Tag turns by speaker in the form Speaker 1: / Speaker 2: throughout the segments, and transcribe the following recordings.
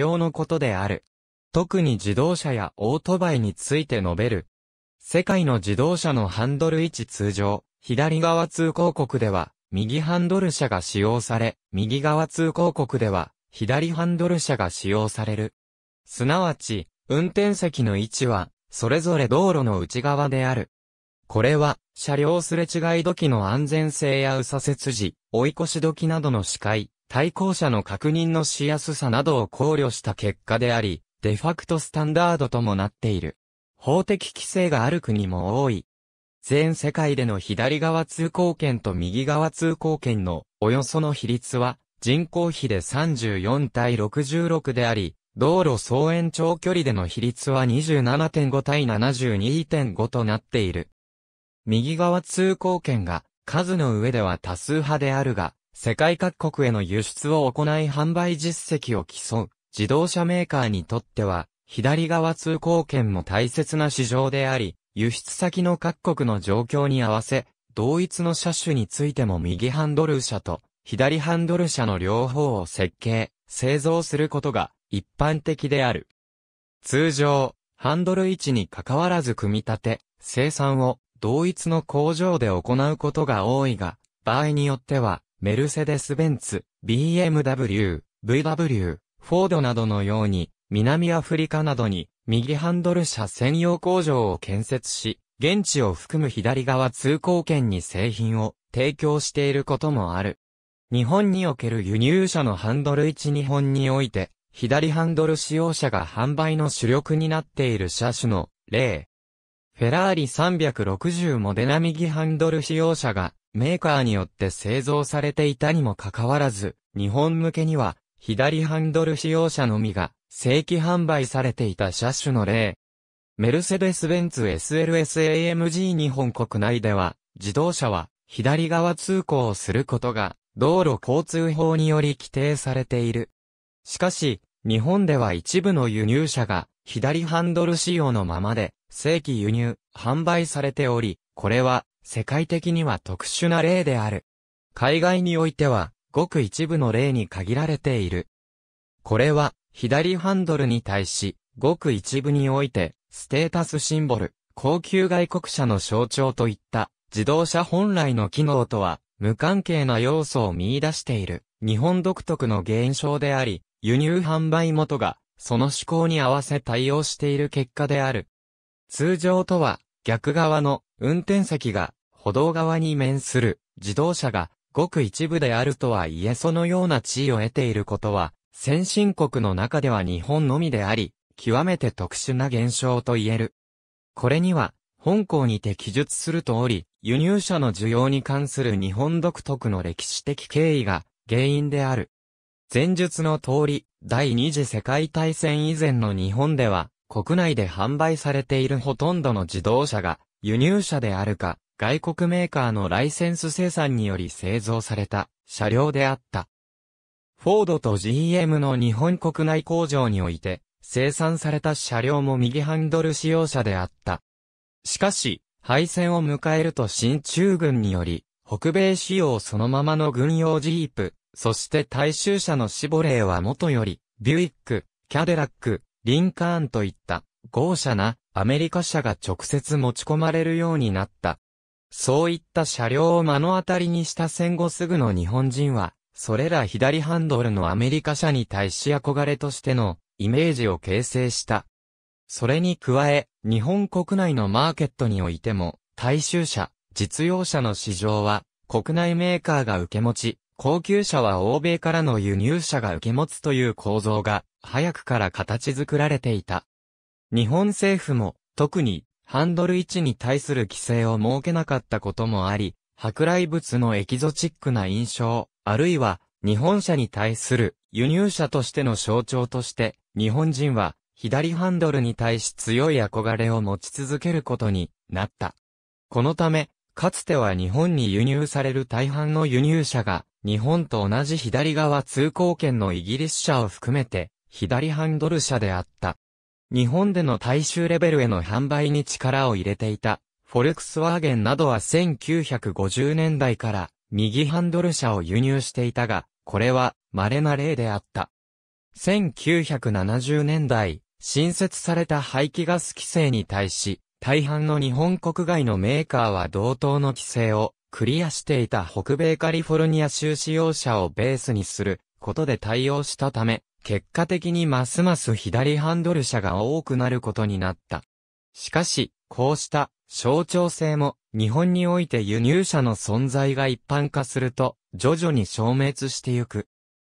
Speaker 1: 用のことである。特に自動車やオートバイについて述べる。世界の自動車のハンドル位置通常、左側通行国では、右ハンドル車が使用され、右側通行国では、左ハンドル車が使用される。すなわち、運転席の位置は、それぞれ道路の内側である。これは、車両すれ違い時の安全性や右左折時、追い越し時などの視界、対向車の確認のしやすさなどを考慮した結果であり、デファクトスタンダードともなっている。法的規制がある国も多い。全世界での左側通行券と右側通行券のおよその比率は人口比で34対66であり、道路総延長距離での比率は27.5対72.5となっている。右側通行券が数の上では多数派であるが、世界各国への輸出を行い販売実績を競う、自動車メーカーにとっては、左側通行券も大切な市場であり、輸出先の各国の状況に合わせ、同一の車種についても右ハンドル車と左ハンドル車の両方を設計、製造することが一般的である。通常、ハンドル位置に関わらず組み立て、生産を同一の工場で行うことが多いが、場合によってはメルセデス・ベンツ、BMW、VW、フォードなどのように、南アフリカなどに、右ハンドル車専用工場を建設し、現地を含む左側通行圏に製品を提供していることもある。日本における輸入車のハンドル1日本において、左ハンドル使用者が販売の主力になっている車種の例。フェラーリ360モデナ右ハンドル使用者がメーカーによって製造されていたにもかかわらず、日本向けには、左ハンドル使用者のみが、正規販売されていた車種の例。メルセデス・ベンツ SLS-AMG 日本国内では、自動車は、左側通行をすることが、道路交通法により規定されている。しかし、日本では一部の輸入車が、左ハンドル仕様のままで、正規輸入、販売されており、これは、世界的には特殊な例である。海外においては、ごく一部の例に限られている。これは、左ハンドルに対し、ごく一部において、ステータスシンボル、高級外国車の象徴といった、自動車本来の機能とは、無関係な要素を見出している、日本独特の現象であり、輸入販売元が、その思考に合わせ対応している結果である。通常とは、逆側の運転席が歩道側に面する自動車がごく一部であるとはいえそのような地位を得ていることは先進国の中では日本のみであり、極めて特殊な現象と言える。これには、本校にて記述するとおり、輸入車の需要に関する日本独特の歴史的経緯が原因である。前述の通り、第二次世界大戦以前の日本では、国内で販売されているほとんどの自動車が、輸入車であるか、外国メーカーのライセンス生産により製造された車両であった。フォードと GM の日本国内工場において、生産された車両も右ハンドル使用車であった。しかし、敗戦を迎えると新中軍により、北米仕様そのままの軍用ジープ、そして大衆車のシボレーは元より、ビュイック、キャデラック、リンカーンといった豪奢なアメリカ車が直接持ち込まれるようになった。そういった車両を目の当たりにした戦後すぐの日本人は、それら左ハンドルのアメリカ車に対し憧れとしてのイメージを形成した。それに加え、日本国内のマーケットにおいても、大衆車、実用車の市場は、国内メーカーが受け持ち、高級車は欧米からの輸入車が受け持つという構造が早くから形作られていた。日本政府も、特に、ハンドル位置に対する規制を設けなかったこともあり、舶来物のエキゾチックな印象、あるいは、日本車に対する輸入車としての象徴として、日本人は左ハンドルに対し強い憧れを持ち続けることになった。このため、かつては日本に輸入される大半の輸入車が、日本と同じ左側通行圏のイギリス車を含めて、左ハンドル車であった。日本での大衆レベルへの販売に力を入れていた、フォルクスワーゲンなどは1950年代から右ハンドル車を輸入していたが、これは稀な例であった。1970年代、新設された排気ガス規制に対し、大半の日本国外のメーカーは同等の規制をクリアしていた北米カリフォルニア州使用者をベースにすることで対応したため、結果的にますます左ハンドル車が多くなることになった。しかし、こうした象徴性も日本において輸入車の存在が一般化すると徐々に消滅してゆく。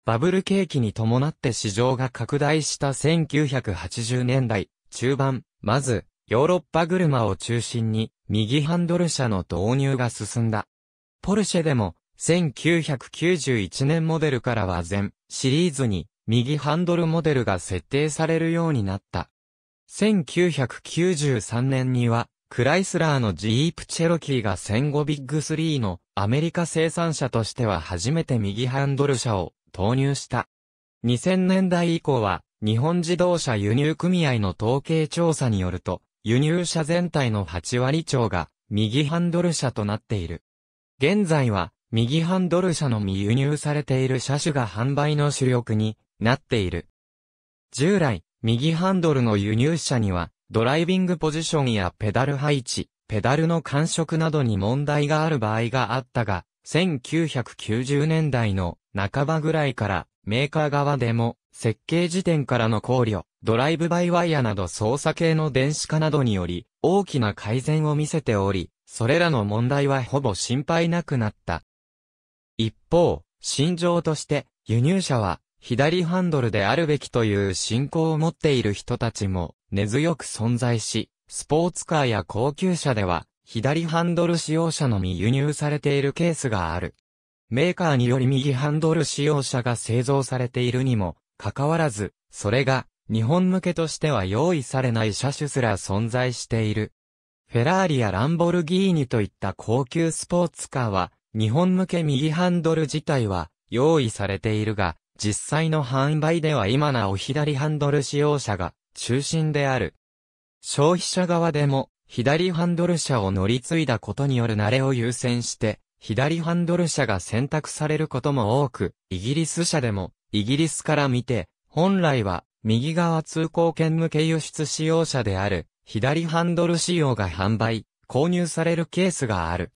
Speaker 1: バブル景気に伴って市場が拡大した1980年代中盤、まずヨーロッパ車を中心に右ハンドル車の導入が進んだ。ポルシェでも1991年モデルからは全シリーズに右ハンドルモデルが設定されるようになった。1993年には、クライスラーのジープチェロキーが戦後ビッグ3のアメリカ生産者としては初めて右ハンドル車を投入した。2000年代以降は、日本自動車輸入組合の統計調査によると、輸入車全体の8割超が右ハンドル車となっている。現在は、右ハンドル車のみ輸入されている車種が販売の主力になっている。従来、右ハンドルの輸入車には、ドライビングポジションやペダル配置、ペダルの感触などに問題がある場合があったが、1990年代の半ばぐらいからメーカー側でも設計時点からの考慮、ドライブバイワイヤなど操作系の電子化などにより大きな改善を見せており、それらの問題はほぼ心配なくなった。一方、心情として輸入車は左ハンドルであるべきという信仰を持っている人たちも根強く存在し、スポーツカーや高級車では、左ハンドル使用者のみ輸入されているケースがある。メーカーにより右ハンドル使用者が製造されているにも、かかわらず、それが、日本向けとしては用意されない車種すら存在している。フェラーリやランボルギーニといった高級スポーツカーは、日本向け右ハンドル自体は用意されているが、実際の販売では今なお左ハンドル使用者が中心である。消費者側でも左ハンドル車を乗り継いだことによる慣れを優先して、左ハンドル車が選択されることも多く、イギリス車でも、イギリスから見て、本来は、右側通行券向け輸出使用者である、左ハンドル仕様が販売、購入されるケースがある。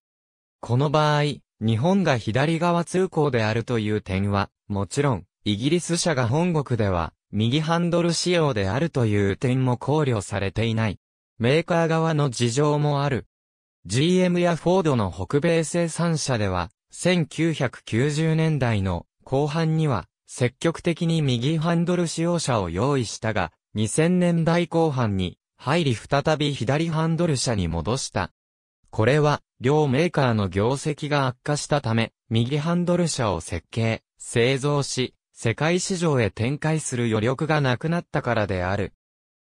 Speaker 1: この場合、日本が左側通行であるという点は、もちろん、イギリス社が本国では、右ハンドル仕様であるという点も考慮されていない。メーカー側の事情もある。GM やフォードの北米生産車では、1990年代の後半には、積極的に右ハンドル使用車を用意したが、2000年代後半に、入り再び左ハンドル車に戻した。これは、両メーカーの業績が悪化したため、右ハンドル車を設計、製造し、世界市場へ展開する余力がなくなったからである。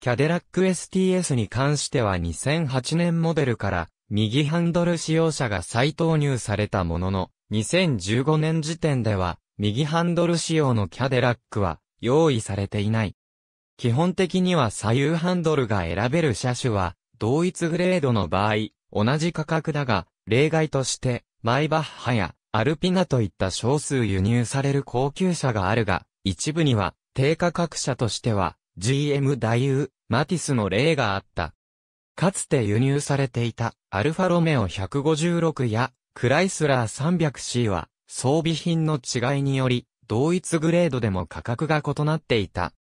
Speaker 1: キャデラック STS に関しては2008年モデルから右ハンドル使用者が再投入されたものの、2015年時点では右ハンドル仕様のキャデラックは用意されていない。基本的には左右ハンドルが選べる車種は同一グレードの場合、同じ価格だが、例外として、マイバッハやアルピナといった少数輸入される高級車があるが、一部には低価格車としては GM ダイユー、マティスの例があった。かつて輸入されていたアルファロメオ156やクライスラー 300C は装備品の違いにより同一グレードでも価格が異なっていた。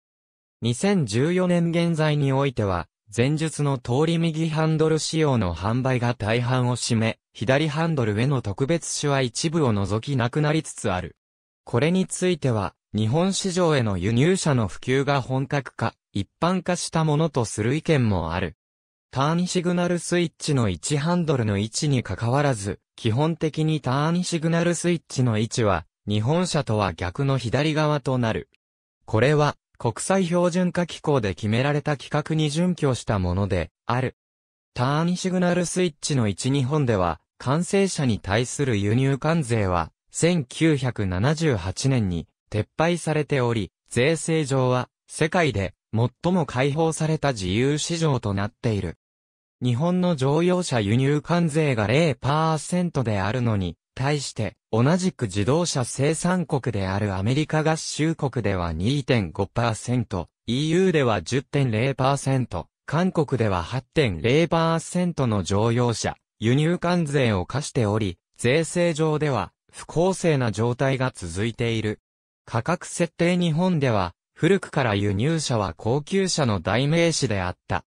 Speaker 1: 2014年現在においては前述の通り右ハンドル仕様の販売が大半を占め、左ハンドルへの特別種は一部を除きなくなりつつある。これについては、日本市場への輸入車の普及が本格化、一般化したものとする意見もある。ターンシグナルスイッチの1ハンドルの位置に関わらず、基本的にターンシグナルスイッチの位置は、日本車とは逆の左側となる。これは、国際標準化機構で決められた規格に準拠したもので、ある。ターンシグナルスイッチの位置日本では、完成車に対する輸入関税は、1978年に撤廃されており、税制上は世界で最も解放された自由市場となっている。日本の乗用車輸入関税が0%であるのに、対して同じく自動車生産国であるアメリカ合衆国では2.5%、EU では10.0%、韓国では8.0%の乗用車、輸入関税を課しており、税制上では不公正な状態が続いている。価格設定日本では、古くから輸入車は高級車の代名詞であった。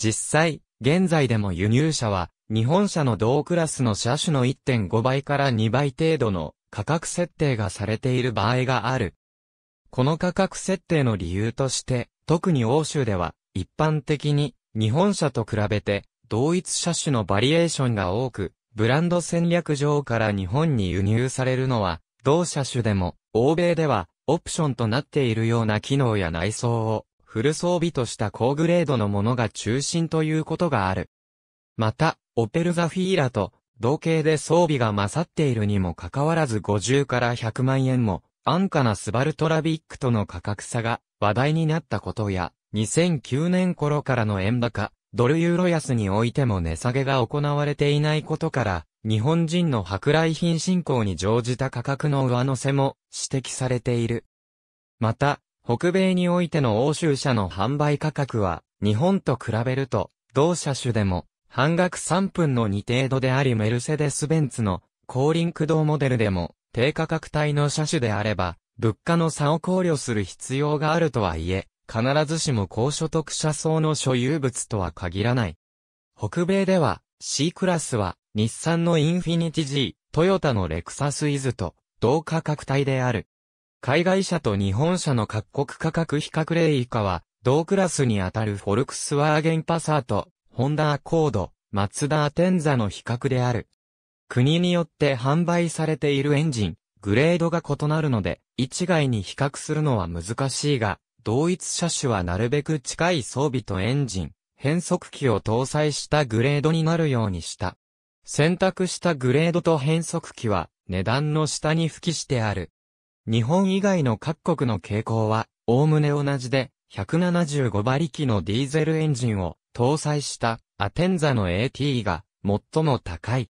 Speaker 1: 実際、現在でも輸入車は、日本車の同クラスの車種の1.5倍から2倍程度の価格設定がされている場合がある。この価格設定の理由として、特に欧州では、一般的に、日本車と比べて、同一車種のバリエーションが多く、ブランド戦略上から日本に輸入されるのは、同車種でも、欧米では、オプションとなっているような機能や内装を、フル装備とした高グレードのものが中心ということがある。また、オペルザフィーラと、同型で装備が勝っているにもかかわらず50から100万円も、安価なスバルトラビックとの価格差が話題になったことや、2009年頃からの円高、ドルユーロ安においても値下げが行われていないことから、日本人の舶来品振興に乗じた価格の上乗せも指摘されている。また、北米においての欧州車の販売価格は、日本と比べると、同車種でも、半額3分の2程度でありメルセデス・ベンツの、後輪駆動モデルでも、低価格帯の車種であれば、物価の差を考慮する必要があるとはいえ、必ずしも高所得者層の所有物とは限らない。北米では C クラスは日産のインフィニティ G、トヨタのレクサスイズと同価格帯である。海外車と日本車の各国価格比較例以下は同クラスにあたるフォルクスワーゲンパサート、ホンダアコード、マツダアテンザの比較である。国によって販売されているエンジン、グレードが異なるので、一概に比較するのは難しいが、同一車種はなるべく近い装備とエンジン、変速機を搭載したグレードになるようにした。選択したグレードと変速機は値段の下に付記してある。日本以外の各国の傾向は、おおむね同じで、175馬力のディーゼルエンジンを搭載したアテンザの AT が最も高い。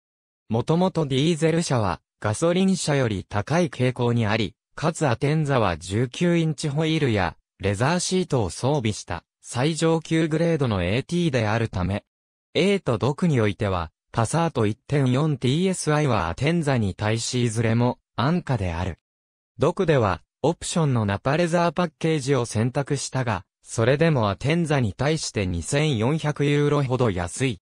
Speaker 1: もともとディーゼル車はガソリン車より高い傾向にあり、かつアテンザは19インチホイールやレザーシートを装備した最上級グレードの AT であるため、A とクにおいては、パサート 1.4TSI はアテンザに対しいずれも安価である。クでは、オプションのナパレザーパッケージを選択したが、それでもアテンザに対して2400ユーロほど安い。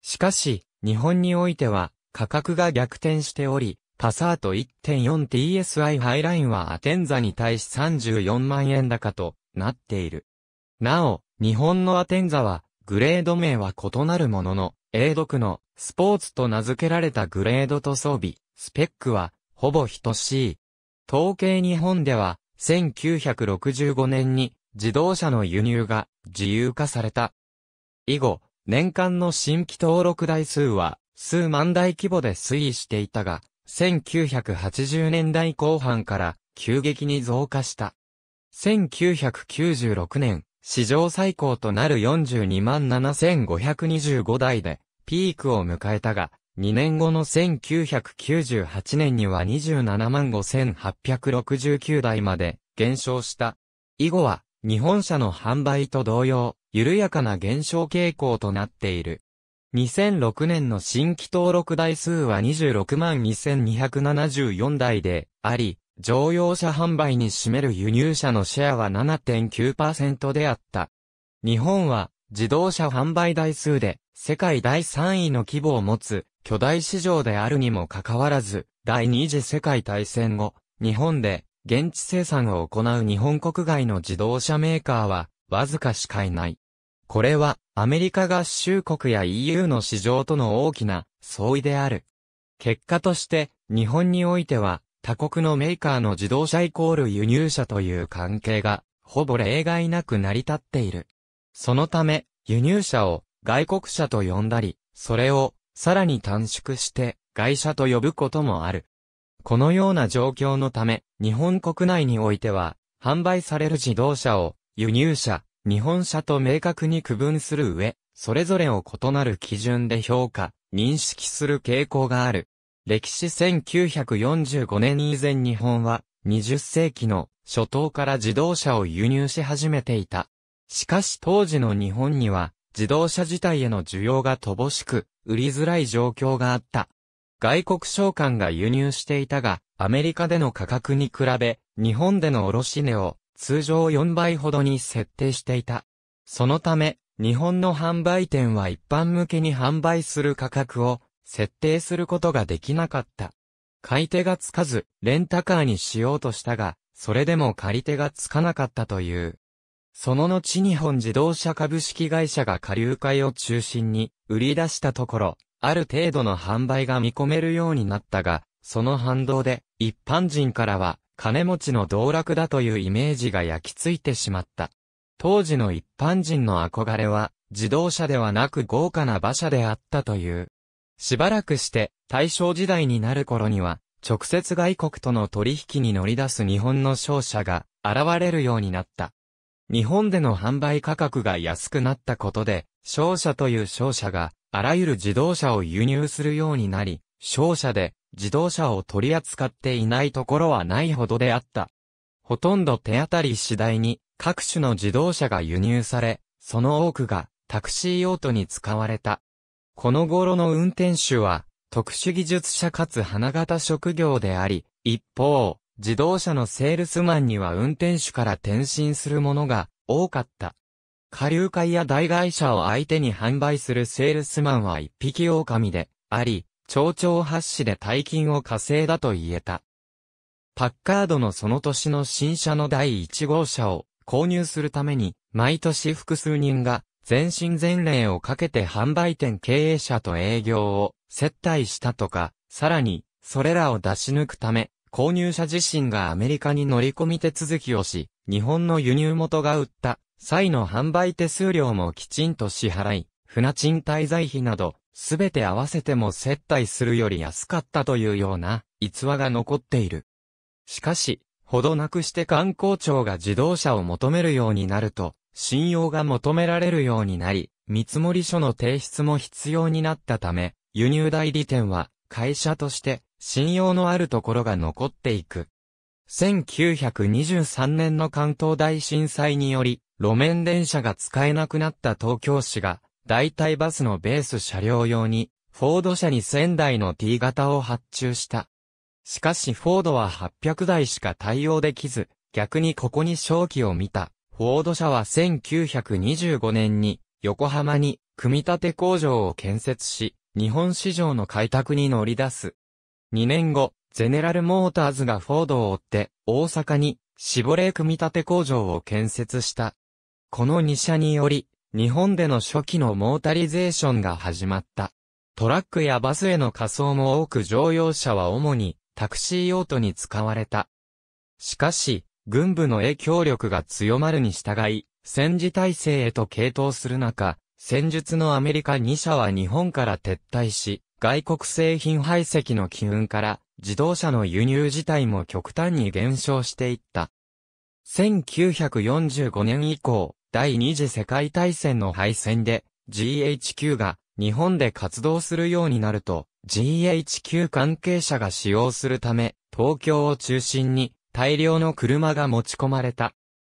Speaker 1: しかし、日本においては、価格が逆転しており、パサート 1.4TSI ハイラインはアテンザに対し34万円高と、なっている。なお、日本のアテンザは、グレード名は異なるものの、英読のスポーツと名付けられたグレードと装備、スペックは、ほぼ等しい。統計日本では、1965年に自動車の輸入が自由化された。以後、年間の新規登録台数は数万台規模で推移していたが、1980年代後半から急激に増加した。1996年、史上最高となる427,525台で、ピークを迎えたが、2年後の1998年には275,869台まで減少した。以後は、日本車の販売と同様、緩やかな減少傾向となっている。2006年の新規登録台数は26万2274台であり、乗用車販売に占める輸入車のシェアは7.9%であった。日本は自動車販売台数で世界第3位の規模を持つ巨大市場であるにもかかわらず、第二次世界大戦後、日本で現地生産を行う日本国外の自動車メーカーはわずかしかいない。これはアメリカ合衆国や EU の市場との大きな相違である。結果として日本においては他国のメーカーの自動車イコール輸入車という関係が、ほぼ例外なく成り立っている。そのため、輸入車を外国車と呼んだり、それをさらに短縮して外車と呼ぶこともある。このような状況のため、日本国内においては、販売される自動車を輸入車、日本車と明確に区分する上、それぞれを異なる基準で評価、認識する傾向がある。歴史1945年以前日本は20世紀の初頭から自動車を輸入し始めていた。しかし当時の日本には自動車自体への需要が乏しく、売りづらい状況があった。外国商館が輸入していたが、アメリカでの価格に比べ、日本での卸値を通常4倍ほどに設定していた。そのため、日本の販売店は一般向けに販売する価格を設定することができなかった。買い手がつかず、レンタカーにしようとしたが、それでも借り手がつかなかったという。その後日本自動車株式会社が下流会を中心に売り出したところ、ある程度の販売が見込めるようになったが、その反動で一般人からは金持ちの道楽だというイメージが焼き付いてしまった。当時の一般人の憧れは自動車ではなく豪華な馬車であったという。しばらくして、大正時代になる頃には、直接外国との取引に乗り出す日本の商社が現れるようになった。日本での販売価格が安くなったことで、商社という商社があらゆる自動車を輸入するようになり、商社で自動車を取り扱っていないところはないほどであった。ほとんど手当たり次第に各種の自動車が輸入され、その多くがタクシー用途に使われた。この頃の運転手は、特殊技術者かつ花形職業であり、一方、自動車のセールスマンには運転手から転身するものが多かった。下流会や大会社を相手に販売するセールスマンは一匹狼であり、町長発誌で大金を稼いだと言えた。パッカードのその年の新車の第1号車を購入するために、毎年複数人が全身全霊をかけて販売店経営者と営業を接待したとか、さらに、それらを出し抜くため、購入者自身がアメリカに乗り込み手続きをし、日本の輸入元が売った際の販売手数料もきちんと支払い、船賃滞在費など、すべて合わせても接待するより安かったというような逸話が残っている。しかし、ほどなくして観光庁が自動車を求めるようになると、信用が求められるようになり、見積書の提出も必要になったため、輸入代理店は会社として信用のあるところが残っていく。1923年の関東大震災により、路面電車が使えなくなった東京市が、代替バスのベース車両用に、フォード社に仙台の T 型を発注した。しかしフォードは800台しか対応できず、逆にここに正気を見た。フォード社は1925年に横浜に組み立て工場を建設し、日本市場の開拓に乗り出す。2年後、ゼネラルモーターズがフォードを追って大阪にシボレー組み立て工場を建設した。この2社により、日本での初期のモータリゼーションが始まった。トラックやバスへの仮装も多く乗用車は主にタクシー用途に使われた。しかし、軍部の影響力が強まるに従い、戦時体制へと傾倒する中、戦術のアメリカ2社は日本から撤退し、外国製品排斥の機運から、自動車の輸入自体も極端に減少していった。1945年以降、第二次世界大戦の敗戦で、GHQ が日本で活動するようになると、GHQ 関係者が使用するため、東京を中心に大量の車が持ち込まれた。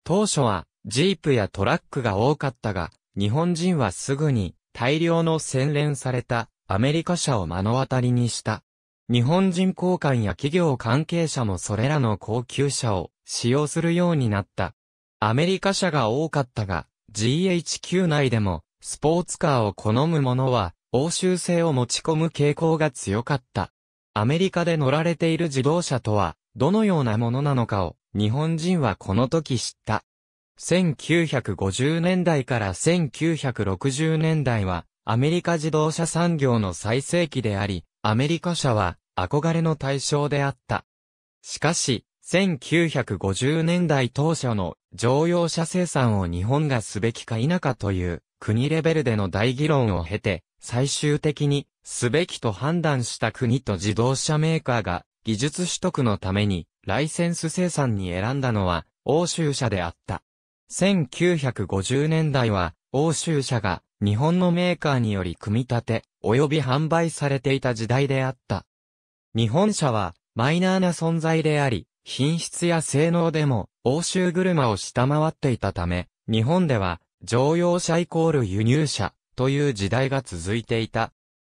Speaker 1: 当初は、ジープやトラックが多かったが、日本人はすぐに、大量の洗練された、アメリカ車を目の当たりにした。日本人交換や企業関係者もそれらの高級車を使用するようになった。アメリカ車が多かったが、GHQ 内でも、スポーツカーを好む者は、欧州製を持ち込む傾向が強かった。アメリカで乗られている自動車とは、どのようなものなのかを日本人はこの時知った。1950年代から1960年代はアメリカ自動車産業の最盛期であり、アメリカ車は憧れの対象であった。しかし、1950年代当初の乗用車生産を日本がすべきか否かという国レベルでの大議論を経て、最終的にすべきと判断した国と自動車メーカーが技術取得のためにライセンス生産に選んだのは欧州社であった。1950年代は欧州社が日本のメーカーにより組み立て及び販売されていた時代であった。日本車はマイナーな存在であり、品質や性能でも欧州車を下回っていたため、日本では乗用車イコール輸入車という時代が続いていた。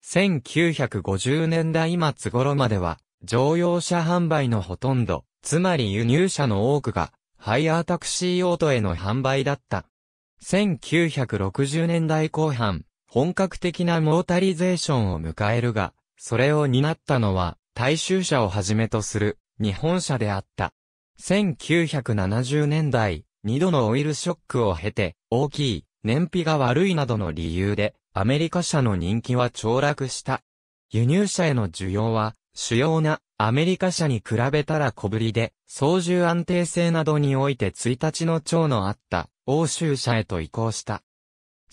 Speaker 1: 1950年代末頃までは乗用車販売のほとんど、つまり輸入車の多くが、ハイアータクシー用途への販売だった。1960年代後半、本格的なモータリゼーションを迎えるが、それを担ったのは、大衆車をはじめとする、日本車であった。1970年代、二度のオイルショックを経て、大きい、燃費が悪いなどの理由で、アメリカ車の人気は凋落した。輸入車への需要は、主要なアメリカ車に比べたら小ぶりで、操縦安定性などにおいて1日の長のあった欧州車へと移行した。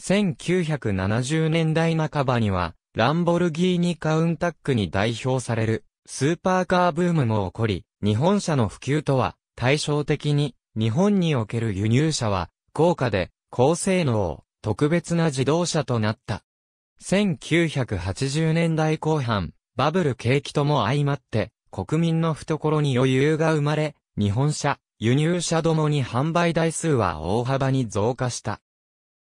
Speaker 1: 1970年代半ばには、ランボルギーニカウンタックに代表されるスーパーカーブームも起こり、日本車の普及とは対照的に日本における輸入車は高価で高性能、特別な自動車となった。1980年代後半、バブル景気とも相まって、国民の懐に余裕が生まれ、日本車、輸入車どもに販売台数は大幅に増加した。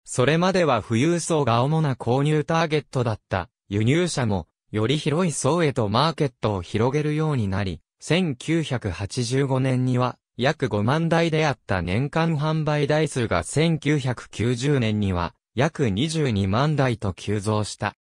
Speaker 1: それまでは富裕層が主な購入ターゲットだった輸入車も、より広い層へとマーケットを広げるようになり、1985年には約5万台であった年間販売台数が1990年には約22万台と急増した。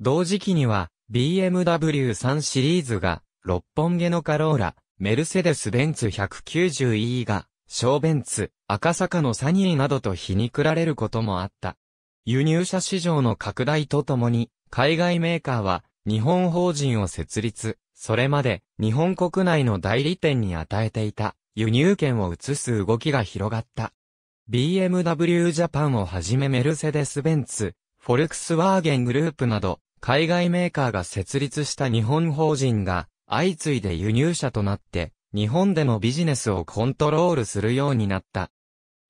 Speaker 1: 同時期には BMW 3シリーズが、六本木のカローラ、メルセデス・ベンツ 190E が、小ベンツ、赤坂のサニーなどと皮肉られることもあった。輸入車市場の拡大とともに、海外メーカーは、日本法人を設立、それまで、日本国内の代理店に与えていた、輸入権を移す動きが広がった。BMW ジャパンをはじめメルセデス・ベンツ、フォルクスワーゲングループなど、海外メーカーが設立した日本法人が、相次いで輸入者となって、日本でのビジネスをコントロールするようになった。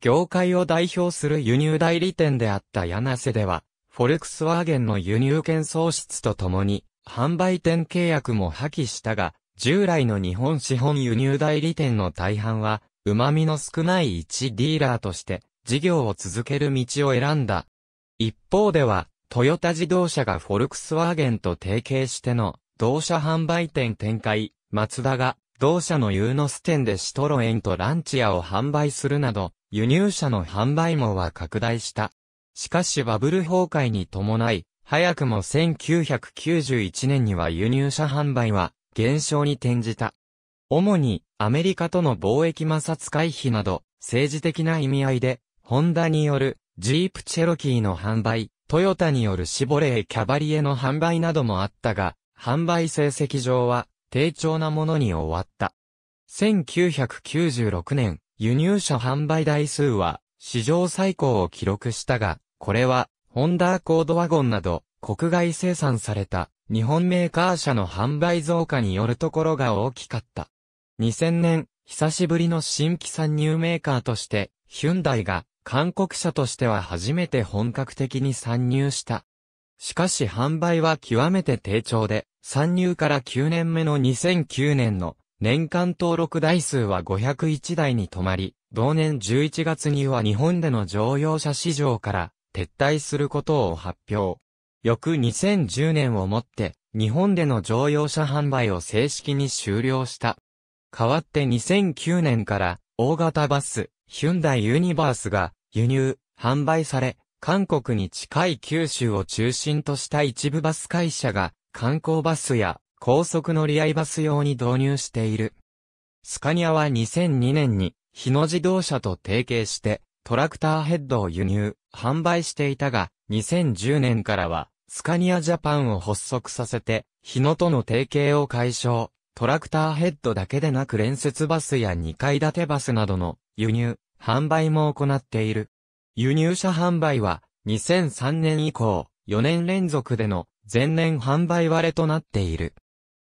Speaker 1: 業界を代表する輸入代理店であった柳瀬では、フォルクスワーゲンの輸入権創出とともに、販売店契約も破棄したが、従来の日本資本輸入代理店の大半は、旨味の少ない一ディーラーとして、事業を続ける道を選んだ。一方では、トヨタ自動車がフォルクスワーゲンと提携しての同社販売店展開、マツダが同社のユーノス店でシトロエンとランチアを販売するなど、輸入車の販売網は拡大した。しかしバブル崩壊に伴い、早くも1991年には輸入車販売は減少に転じた。主にアメリカとの貿易摩擦回避など政治的な意味合いで、ホンダによるジープチェロキーの販売、トヨタによるシボレーキャバリエの販売などもあったが、販売成績上は低調なものに終わった。1996年、輸入車販売台数は史上最高を記録したが、これはホンダーコードワゴンなど国外生産された日本メーカー車の販売増加によるところが大きかった。2000年、久しぶりの新規参入メーカーとして、ヒュンダイが韓国車としては初めて本格的に参入した。しかし販売は極めて低調で、参入から9年目の2009年の年間登録台数は501台に止まり、同年11月には日本での乗用車市場から撤退することを発表。翌2010年をもって日本での乗用車販売を正式に終了した。代わって2009年から大型バス、ヒュンダイユニバースが輸入、販売され、韓国に近い九州を中心とした一部バス会社が、観光バスや高速乗り合いバス用に導入している。スカニアは2002年に、日野自動車と提携して、トラクターヘッドを輸入、販売していたが、2010年からは、スカニアジャパンを発足させて、日野との提携を解消、トラクターヘッドだけでなく連接バスや2階建てバスなどの輸入、販売も行っている。輸入車販売は、2003年以降、4年連続での前年販売割れとなっている。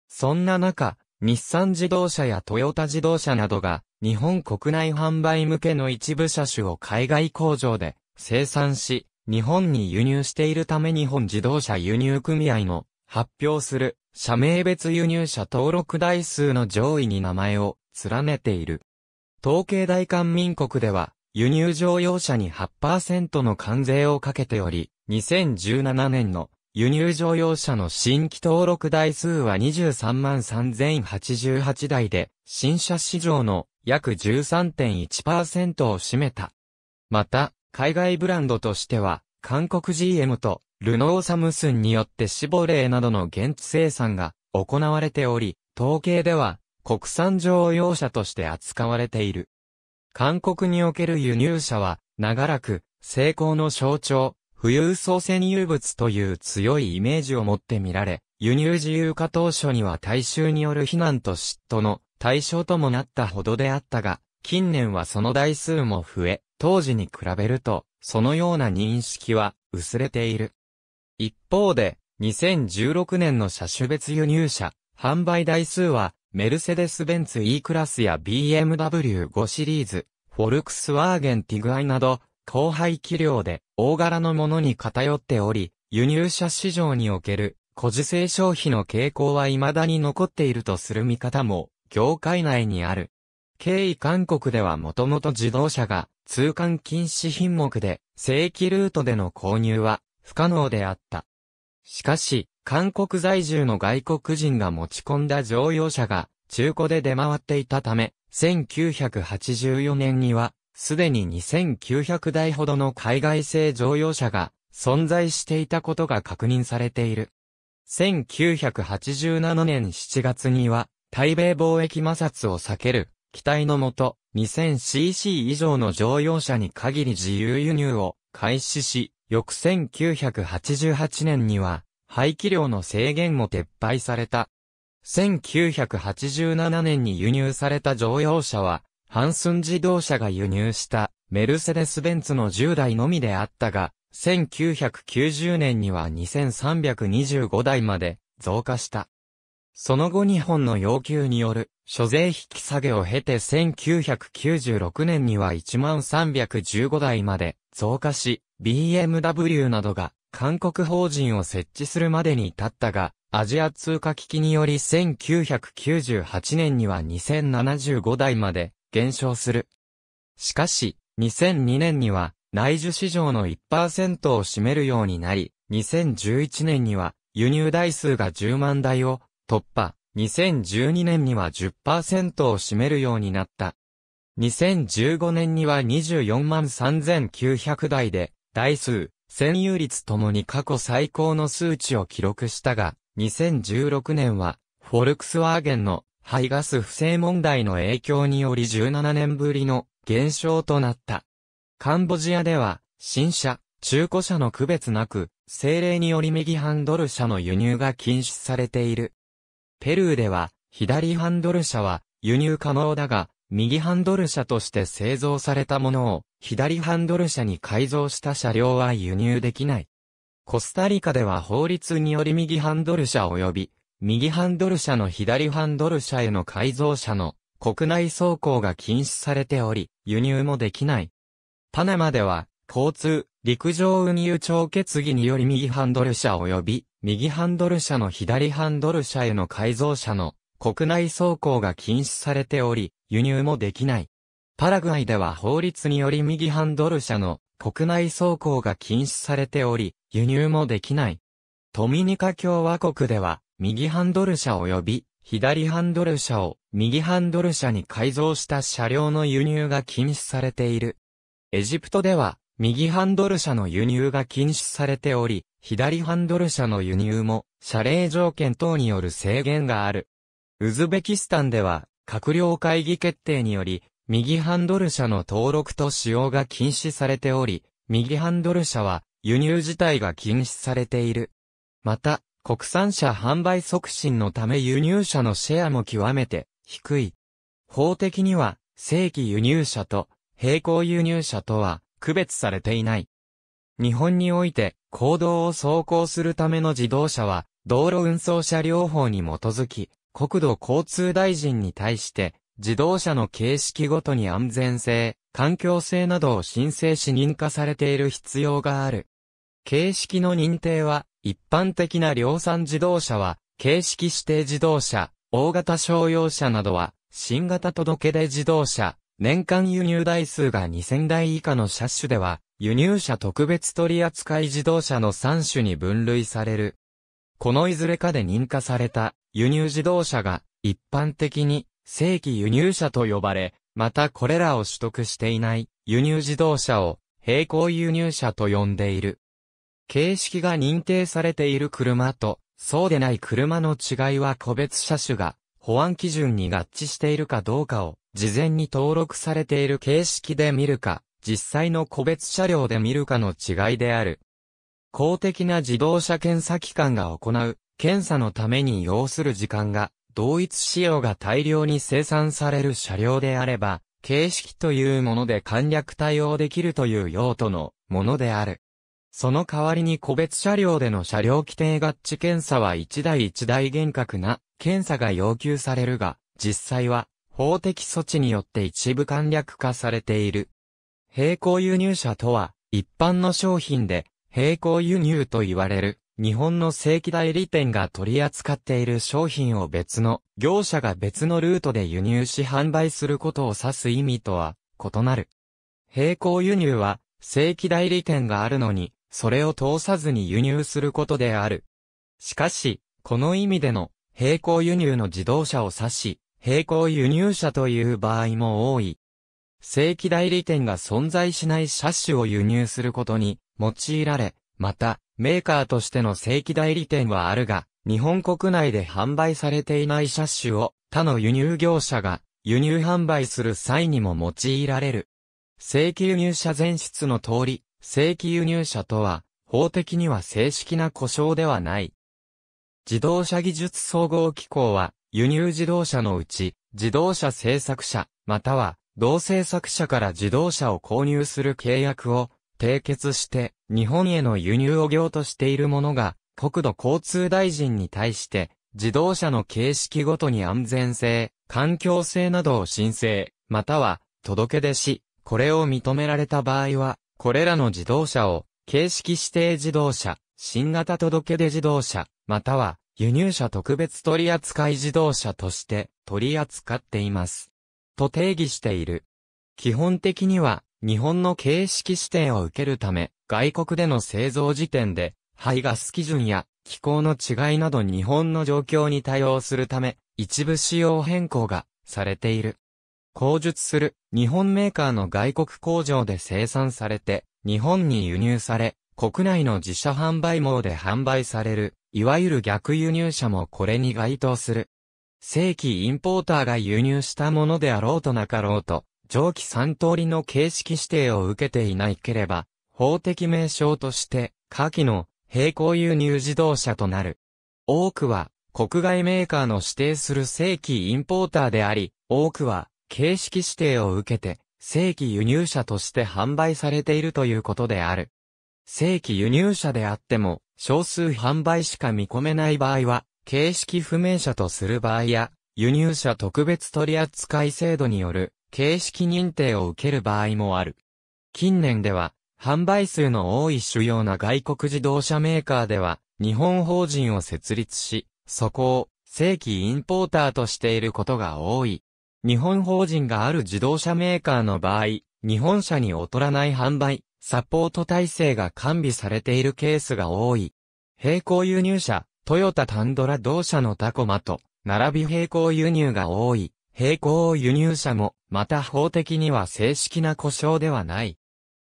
Speaker 1: そんな中、日産自動車やトヨタ自動車などが、日本国内販売向けの一部車種を海外工場で生産し、日本に輸入しているため日本自動車輸入組合の発表する社名別輸入車登録台数の上位に名前を連ねている。統計大韓民国では、輸入乗用車に8%の関税をかけており、2017年の輸入乗用車の新規登録台数は23万3088台で、新車市場の約13.1%を占めた。また、海外ブランドとしては、韓国 GM とルノーサムスンによってシボレーなどの現地生産が行われており、統計では国産乗用車として扱われている。韓国における輸入車は、長らく、成功の象徴、富裕層占有物という強いイメージを持ってみられ、輸入自由化当初には大衆による非難と嫉妬の対象ともなったほどであったが、近年はその台数も増え、当時に比べると、そのような認識は薄れている。一方で、2016年の車種別輸入車、販売台数はメルセデス・ベンツ E クラスや BMW5 シリーズ、フォルクスワーゲンティグアイなど、広廃器量で大柄のものに偏っており、輸入車市場における個人性消費の傾向は未だに残っているとする見方も、業界内にある。経緯韓国ではもともと自動車が通関禁止品目で正規ルートでの購入は不可能であった。しかし、韓国在住の外国人が持ち込んだ乗用車が中古で出回っていたため、1984年には、すでに2900台ほどの海外製乗用車が存在していたことが確認されている。1987年7月には、台米貿易摩擦を避ける、機体のもと、2000cc 以上の乗用車に限り自由輸入を開始し、翌1988年には、排気量の制限も撤廃された。1987年に輸入された乗用車は、ハンスン自動車が輸入したメルセデス・ベンツの10台のみであったが、1990年には2325台まで増加した。その後日本の要求による所税引き下げを経て1996年には1315台まで増加し、BMW などが韓国法人を設置するまでに至ったが、アジア通貨危機により1998年には2075台まで減少する。しかし、2002年には内需市場の1%を占めるようになり、2011年には輸入台数が10万台を突破、2012年には10%を占めるようになった。2015年には24万3900台で、台数、占有率ともに過去最高の数値を記録したが、2016年は、フォルクスワーゲンの排ガス不正問題の影響により17年ぶりの減少となった。カンボジアでは、新車、中古車の区別なく、政令により右ハンドル車の輸入が禁止されている。ペルーでは、左ハンドル車は輸入可能だが、右ハンドル車として製造されたものを左ハンドル車に改造した車両は輸入できない。コスタリカでは法律により右ハンドル車及び、右ハンドル車の左ハンドル車への改造車の国内走行が禁止されており、輸入もできない。パナマでは、交通、陸上運輸庁決議により右ハンドル車及び、右ハンドル車の左ハンドル車への改造車の国内走行が禁止されており、輸入もできない。パラグアイでは法律により右ハンドル車の国内走行が禁止されており、輸入もできない。トミニカ共和国では、右ハンドル車及び、左ハンドル車を右ハンドル車に改造した車両の輸入が禁止されている。エジプトでは、右ハンドル車の輸入が禁止されており、左ハンドル車の輸入も、謝礼条件等による制限がある。ウズベキスタンでは、閣僚会議決定により、右ハンドル車の登録と使用が禁止されており、右ハンドル車は輸入自体が禁止されている。また、国産車販売促進のため輸入車のシェアも極めて低い。法的には正規輸入車と並行輸入車とは区別されていない。日本において、公道を走行するための自動車は、道路運送車両法に基づき、国土交通大臣に対して、自動車の形式ごとに安全性、環境性などを申請し認可されている必要がある。形式の認定は、一般的な量産自動車は、形式指定自動車、大型商用車などは、新型届出自動車、年間輸入台数が2000台以下の車種では、輸入車特別取扱自動車の3種に分類される。このいずれかで認可された輸入自動車が一般的に正規輸入車と呼ばれ、またこれらを取得していない輸入自動車を並行輸入車と呼んでいる。形式が認定されている車とそうでない車の違いは個別車種が保安基準に合致しているかどうかを事前に登録されている形式で見るか、実際の個別車両で見るかの違いである。公的な自動車検査機関が行う検査のために要する時間が同一仕様が大量に生産される車両であれば、形式というもので簡略対応できるという用途のものである。その代わりに個別車両での車両規定合致検査は一台一台厳格な検査が要求されるが、実際は法的措置によって一部簡略化されている。並行輸入車とは一般の商品で並行輸入と言われる日本の正規代理店が取り扱っている商品を別の業者が別のルートで輸入し販売することを指す意味とは異なる。並行輸入は正規代理店があるのに、それを通さずに輸入することである。しかし、この意味での並行輸入の自動車を指し、並行輸入車という場合も多い。正規代理店が存在しない車種を輸入することに用いられ、また、メーカーとしての正規代理店はあるが、日本国内で販売されていない車種を他の輸入業者が輸入販売する際にも用いられる。正規輸入車前出の通り、正規輸入車とは、法的には正式な故障ではない。自動車技術総合機構は、輸入自動車のうち、自動車製作者、または、同製作者から自動車を購入する契約を、締結して、日本への輸入を業としているものが、国土交通大臣に対して、自動車の形式ごとに安全性、環境性などを申請、または、届け出し、これを認められた場合は、これらの自動車を、形式指定自動車、新型届出自動車、または、輸入車特別取扱自動車として取り扱っています。と定義している。基本的には、日本の形式視点を受けるため、外国での製造時点で、排ガス基準や気候の違いなど日本の状況に対応するため、一部仕様変更がされている。口述する日本メーカーの外国工場で生産されて、日本に輸入され、国内の自社販売網で販売される、いわゆる逆輸入車もこれに該当する。正規インポーターが輸入したものであろうとなかろうと、上記三通りの形式指定を受けていないければ、法的名称として、下記の並行輸入自動車となる。多くは、国外メーカーの指定する正規インポーターであり、多くは、形式指定を受けて、正規輸入車として販売されているということである。正規輸入車であっても、少数販売しか見込めない場合は、形式不明車とする場合や、輸入車特別取扱制度による形式認定を受ける場合もある。近年では、販売数の多い主要な外国自動車メーカーでは、日本法人を設立し、そこを正規インポーターとしていることが多い。日本法人がある自動車メーカーの場合、日本車に劣らない販売、サポート体制が完備されているケースが多い。並行輸入車、トヨタタンドラ同社のタコマと、並び並行輸入が多い、並行輸入車も、また法的には正式な故障ではない。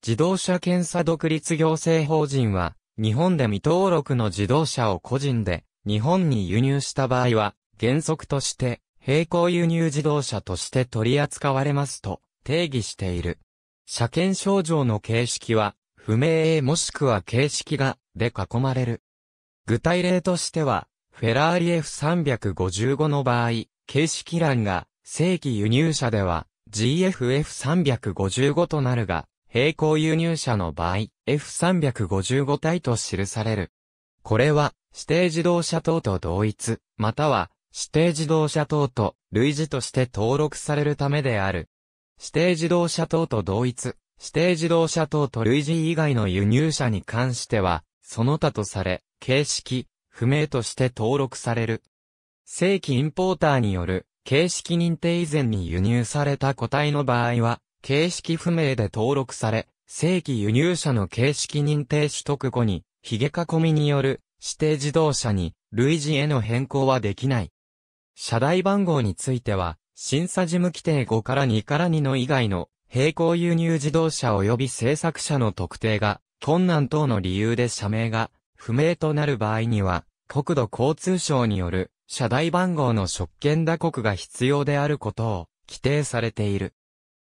Speaker 1: 自動車検査独立行政法人は、日本で未登録の自動車を個人で、日本に輸入した場合は、原則として、並行輸入自動車として取り扱われますと、定義している。車検症状の形式は、不明もしくは形式が、で囲まれる。具体例としては、フェラーリ F355 の場合、形式欄が正規輸入車では GFF355 となるが、並行輸入車の場合 F355 体と記される。これは指定自動車等と同一、または指定自動車等と類似として登録されるためである。指定自動車等と同一、指定自動車等と類似以外の輸入車に関しては、その他とされ、形式、不明として登録される。正規インポーターによる形式認定以前に輸入された個体の場合は、形式不明で登録され、正規輸入車の形式認定取得後に、髭囲みによる指定自動車に類似への変更はできない。車台番号については、審査事務規定5から2から2の以外の並行輸入自動車及び製作者の特定が困難等の理由で社名が不明となる場合には、国土交通省による社代番号の職権打刻が必要であることを規定されている。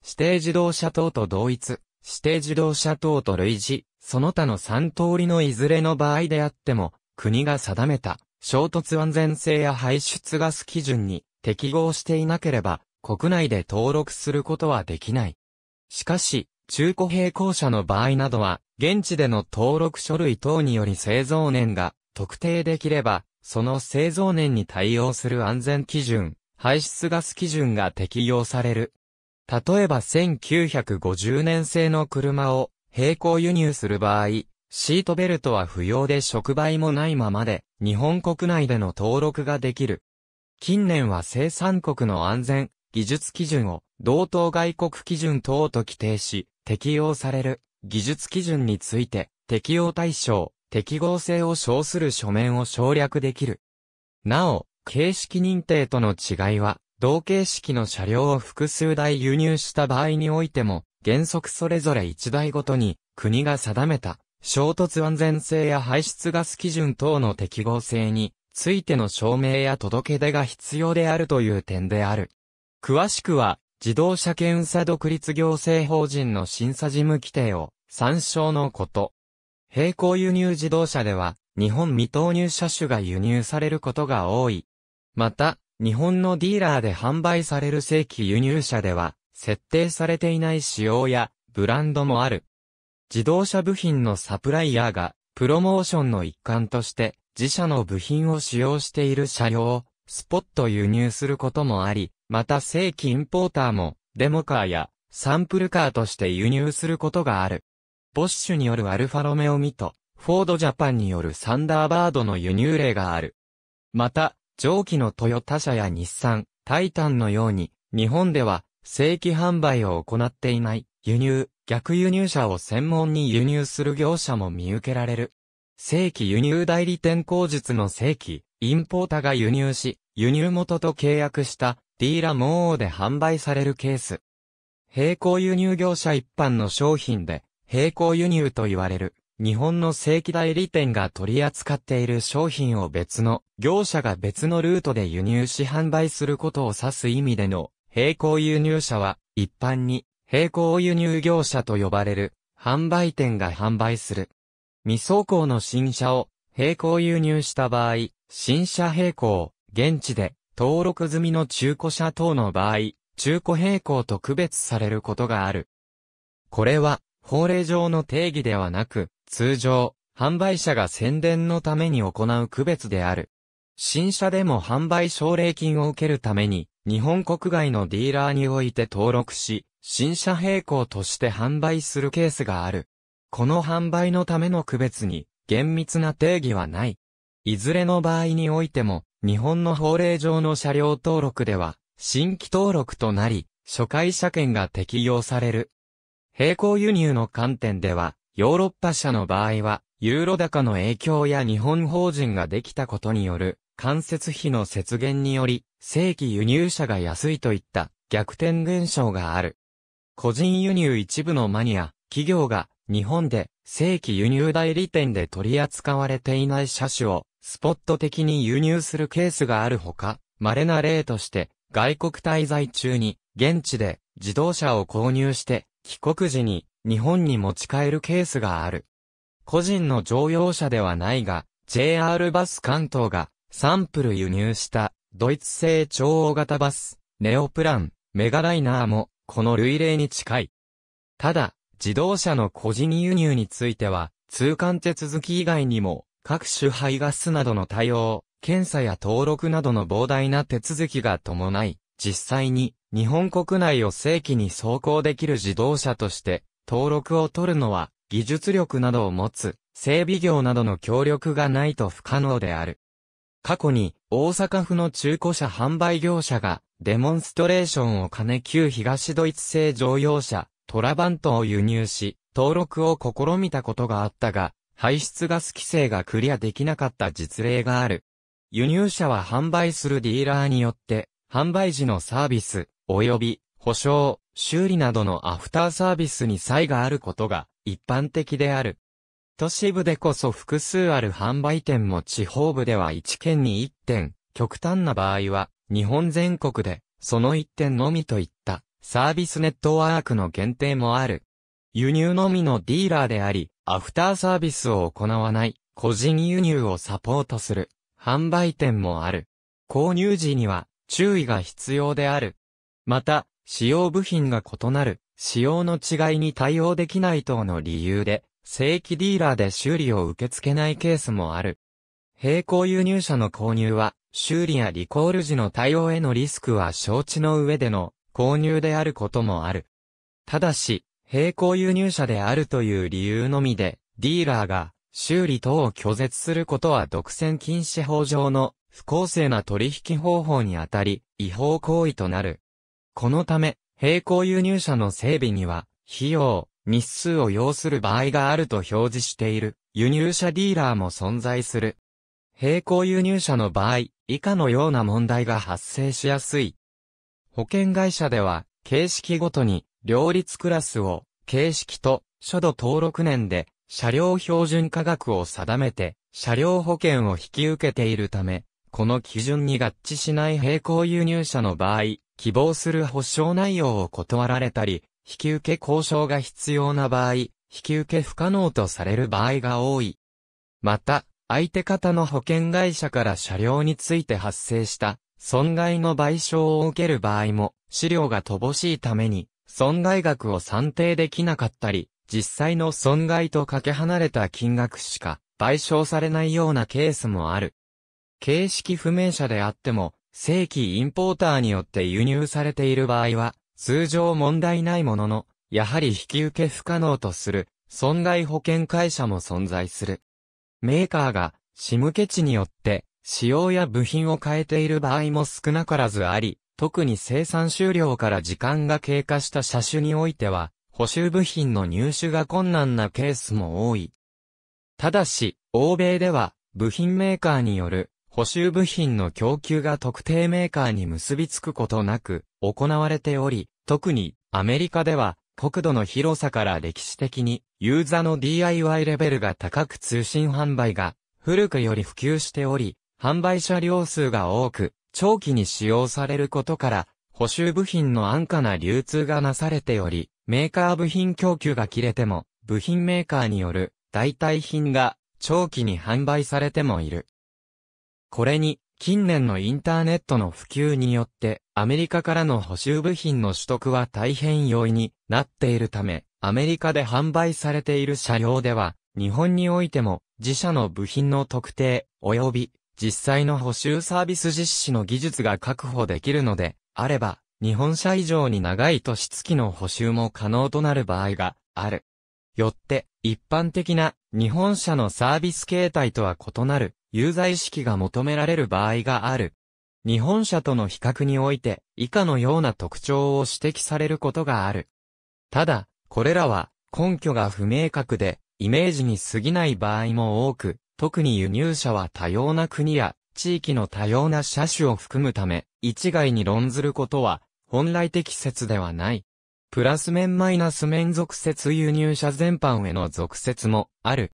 Speaker 1: 指定自動車等と同一、指定自動車等と類似、その他の3通りのいずれの場合であっても、国が定めた衝突安全性や排出ガス基準に適合していなければ、国内で登録することはできない。しかし、中古並行車の場合などは、現地での登録書類等により製造年が特定できれば、その製造年に対応する安全基準、排出ガス基準が適用される。例えば1950年製の車を並行輸入する場合、シートベルトは不要で触媒もないままで、日本国内での登録ができる。近年は生産国の安全、技術基準を同等外国基準等と規定し、適用される技術基準について適用対象、適合性を称する書面を省略できる。なお、形式認定との違いは、同形式の車両を複数台輸入した場合においても、原則それぞれ1台ごとに、国が定めた、衝突安全性や排出ガス基準等の適合性に、ついての証明や届け出が必要であるという点である。詳しくは、自動車検査独立行政法人の審査事務規定を参照のこと。並行輸入自動車では、日本未投入車種が輸入されることが多い。また、日本のディーラーで販売される正規輸入車では、設定されていない仕様やブランドもある。自動車部品のサプライヤーが、プロモーションの一環として、自社の部品を使用している車両を、スポット輸入することもあり、また正規インポーターも、デモカーや、サンプルカーとして輸入することがある。ボッシュによるアルファロメオミと、フォードジャパンによるサンダーバードの輸入例がある。また、上記のトヨタ車や日産、タイタンのように、日本では正規販売を行っていない輸入、逆輸入車を専門に輸入する業者も見受けられる。正規輸入代理店口述の正規、インポータが輸入し、輸入元と契約したディーラモーで販売されるケース。並行輸入業者一般の商品で、並行輸入と言われる、日本の正規代理店が取り扱っている商品を別の、業者が別のルートで輸入し販売することを指す意味での、並行輸入者は、一般に、並行輸入業者と呼ばれる、販売店が販売する。未走行の新車を、並行輸入した場合、新車並行、現地で、登録済みの中古車等の場合、中古並行と区別されることがある。これは、法令上の定義ではなく、通常、販売者が宣伝のために行う区別である。新車でも販売奨励金を受けるために、日本国外のディーラーにおいて登録し、新車並行として販売するケースがある。この販売のための区別に、厳密な定義はない。いずれの場合においても、日本の法令上の車両登録では、新規登録となり、初回車検が適用される。並行輸入の観点では、ヨーロッパ社の場合は、ユーロ高の影響や日本法人ができたことによる、間接費の節減により、正規輸入者が安いといった逆転現象がある。個人輸入一部のマニア、企業が日本で正規輸入代理店で取り扱われていない車種をスポット的に輸入するケースがあるほか、稀な例として外国滞在中に現地で自動車を購入して帰国時に日本に持ち帰るケースがある。個人の乗用車ではないが、JR バス関東がサンプル輸入したドイツ製超大型バス、ネオプラン、メガライナーもこの類例に近い。ただ、自動車の個人輸入については、通関手続き以外にも、各種排ガスなどの対応、検査や登録などの膨大な手続きが伴い、実際に日本国内を正規に走行できる自動車として登録を取るのは技術力などを持つ整備業などの協力がないと不可能である。過去に大阪府の中古車販売業者がデモンストレーションを兼ね旧東ドイツ製乗用車トラバントを輸入し登録を試みたことがあったが排出ガス規制がクリアできなかった実例がある。輸入車は販売するディーラーによって販売時のサービス、及び、保証、修理などのアフターサービスに差異があることが一般的である。都市部でこそ複数ある販売店も地方部では1県に1店、極端な場合は日本全国でその1店のみといったサービスネットワークの限定もある。輸入のみのディーラーであり、アフターサービスを行わない個人輸入をサポートする販売店もある。購入時には注意が必要である。また、使用部品が異なる、使用の違いに対応できない等の理由で、正規ディーラーで修理を受け付けないケースもある。並行輸入車の購入は、修理やリコール時の対応へのリスクは承知の上での購入であることもある。ただし、並行輸入車であるという理由のみで、ディーラーが修理等を拒絶することは独占禁止法上の不公正な取引方法にあたり、違法行為となる。このため、並行輸入車の整備には、費用、日数を要する場合があると表示している、輸入車ディーラーも存在する。並行輸入車の場合、以下のような問題が発生しやすい。保険会社では、形式ごとに、両立クラスを、形式と、初度登録年で、車両標準価格を定めて、車両保険を引き受けているため、この基準に合致しない並行輸入者の場合、希望する保証内容を断られたり、引き受け交渉が必要な場合、引き受け不可能とされる場合が多い。また、相手方の保険会社から車両について発生した損害の賠償を受ける場合も、資料が乏しいために、損害額を算定できなかったり、実際の損害とかけ離れた金額しか賠償されないようなケースもある。形式不明者であっても、正規インポーターによって輸入されている場合は、通常問題ないものの、やはり引き受け不可能とする、損害保険会社も存在する。メーカーが、仕向け値によって、仕様や部品を変えている場合も少なからずあり、特に生産終了から時間が経過した車種においては、補修部品の入手が困難なケースも多い。ただし、欧米では、部品メーカーによる補修部品の供給が特定メーカーに結びつくことなく行われており、特にアメリカでは国土の広さから歴史的にユーザの DIY レベルが高く通信販売が古くより普及しており、販売車両数が多く長期に使用されることから補修部品の安価な流通がなされており、メーカー部品供給が切れても部品メーカーによる代替品が長期に販売されてもいる。これに、近年のインターネットの普及によって、アメリカからの補修部品の取得は大変容易になっているため、アメリカで販売されている車両では、日本においても、自社の部品の特定、及び、実際の補修サービス実施の技術が確保できるので、あれば、日本車以上に長い年月の補修も可能となる場合がある。よって、一般的な日本車のサービス形態とは異なる有罪意識が求められる場合がある。日本車との比較において、以下のような特徴を指摘されることがある。ただ、これらは、根拠が不明確で、イメージに過ぎない場合も多く、特に輸入車は多様な国や地域の多様な車種を含むため、一概に論ずることは、本来的説ではない。プラス面マイナス面属説輸入車全般への属説もある。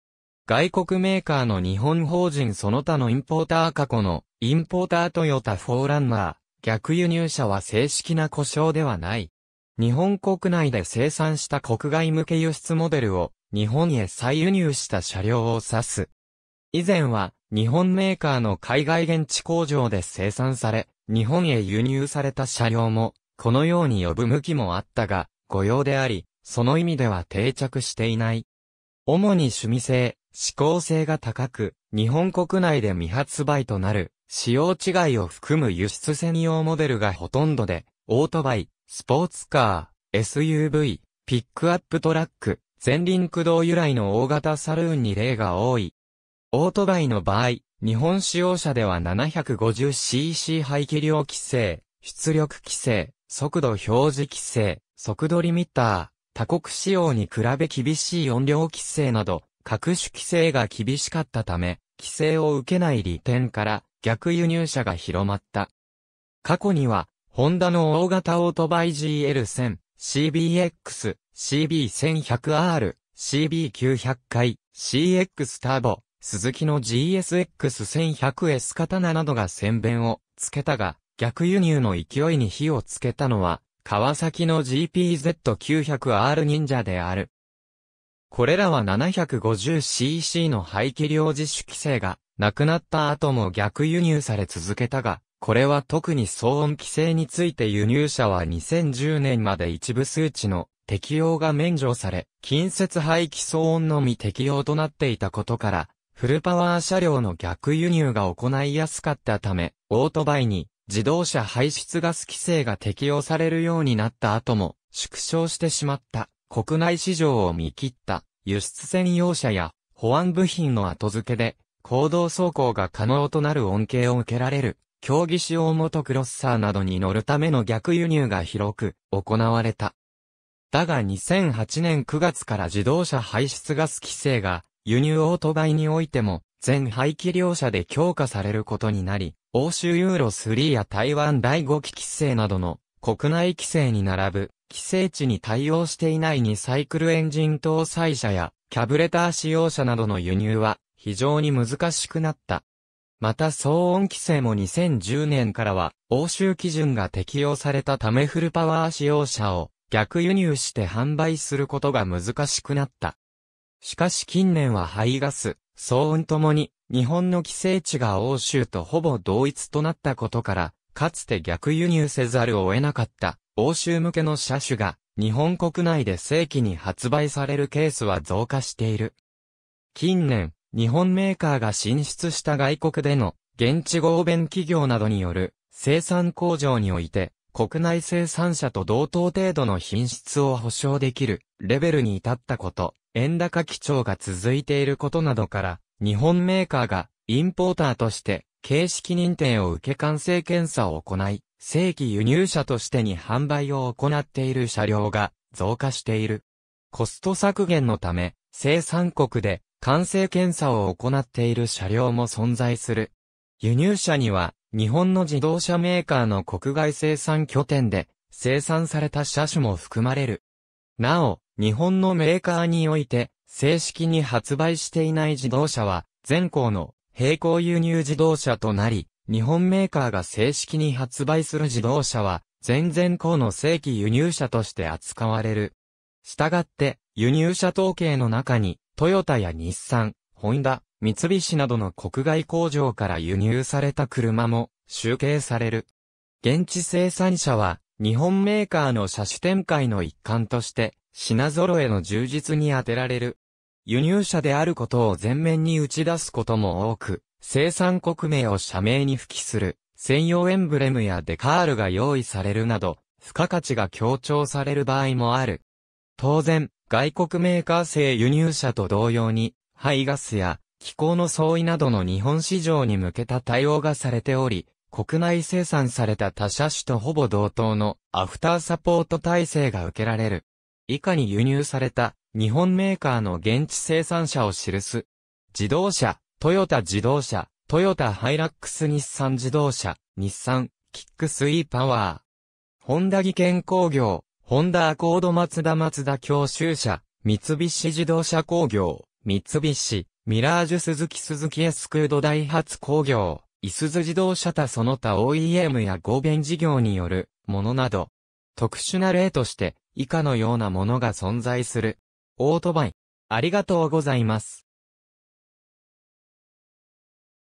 Speaker 1: 外国メーカーの日本法人その他のインポーター過去の、インポータートヨタフォーランナー、逆輸入車は正式な故障ではない。日本国内で生産した国外向け輸出モデルを、日本へ再輸入した車両を指す。以前は、日本メーカーの海外現地工場で生産され、日本へ輸入された車両も、このように呼ぶ向きもあったが、御用であり、その意味では定着していない。主に趣味性、向性が高く、日本国内で未発売となる、使用違いを含む輸出専用モデルがほとんどで、オートバイ、スポーツカー、SUV、ピックアップトラック、前輪駆動由来の大型サルーンに例が多い。オートバイの場合、日本使用者では 750cc 排気量規制、出力規制、速度表示規制、速度リミッター、他国仕様に比べ厳しい音量規制など、各種規制が厳しかったため、規制を受けない利点から逆輸入車が広まった。過去には、ホンダの大型オートバイ GL1000、CBX、CB1100R、CB900 回、CX ターボ、鈴木の GSX1100S 刀などが宣弁をつけたが、逆輸入の勢いに火をつけたのは、川崎の GPZ900R 忍者である。これらは 750cc の排気量自主規制がなくなった後も逆輸入され続けたが、これは特に騒音規制について輸入者は2010年まで一部数値の適用が免除され、近接排気騒音のみ適用となっていたことから、フルパワー車両の逆輸入が行いやすかったため、オートバイに自動車排出ガス規制が適用されるようになった後も縮小してしまった。国内市場を見切った輸出専用車や保安部品の後付けで行動走行が可能となる恩恵を受けられる競技仕様モトクロッサーなどに乗るための逆輸入が広く行われた。だが2008年9月から自動車排出ガス規制が輸入オートバイにおいても全排気量車で強化されることになり、欧州ユーロ3や台湾第5期規制などの国内規制に並ぶ規制値に対応していない2サイクルエンジン搭載車やキャブレター使用車などの輸入は非常に難しくなった。また騒音規制も2010年からは欧州基準が適用されたためフルパワー使用車を逆輸入して販売することが難しくなった。しかし近年は排ガス、騒音ともに日本の規制値が欧州とほぼ同一となったことから、かつて逆輸入せざるを得なかった欧州向けの車種が日本国内で正規に発売されるケースは増加している。近年、日本メーカーが進出した外国での現地合弁企業などによる生産工場において国内生産者と同等程度の品質を保証できるレベルに至ったこと、円高基調が続いていることなどから日本メーカーがインポーターとして形式認定を受け完成検査を行い、正規輸入車としてに販売を行っている車両が増加している。コスト削減のため、生産国で完成検査を行っている車両も存在する。輸入車には、日本の自動車メーカーの国外生産拠点で生産された車種も含まれる。なお、日本のメーカーにおいて、正式に発売していない自動車は、全項の並行輸入自動車となり、日本メーカーが正式に発売する自動車は、全然高の正規輸入車として扱われる。したがって、輸入車統計の中に、トヨタや日産、ホンダ、三菱などの国外工場から輸入された車も集計される。現地生産者は、日本メーカーの車種展開の一環として、品揃えの充実に充てられる。輸入車であることを前面に打ち出すことも多く、生産国名を社名に付記する、専用エンブレムやデカールが用意されるなど、付加価値が強調される場合もある。当然、外国メーカー製輸入車と同様に、排ガスや気候の相違などの日本市場に向けた対応がされており、国内生産された他車種とほぼ同等のアフターサポート体制が受けられる。以下に輸入された日本メーカーの現地生産者を記す。自動車、トヨタ自動車、トヨタハイラックス日産自動車、日産、キックスイーパワー。ホンダ技研工業、ホンダアコード松田松田教習車、三菱自動車工業、三菱、ミラージュ鈴木鈴木エスクードダイハツ工業、イスズ自動車他その他 OEM や合弁事業によるものなど、特殊な例として以下のようなものが存在する。オートバイ。ありがとうございます。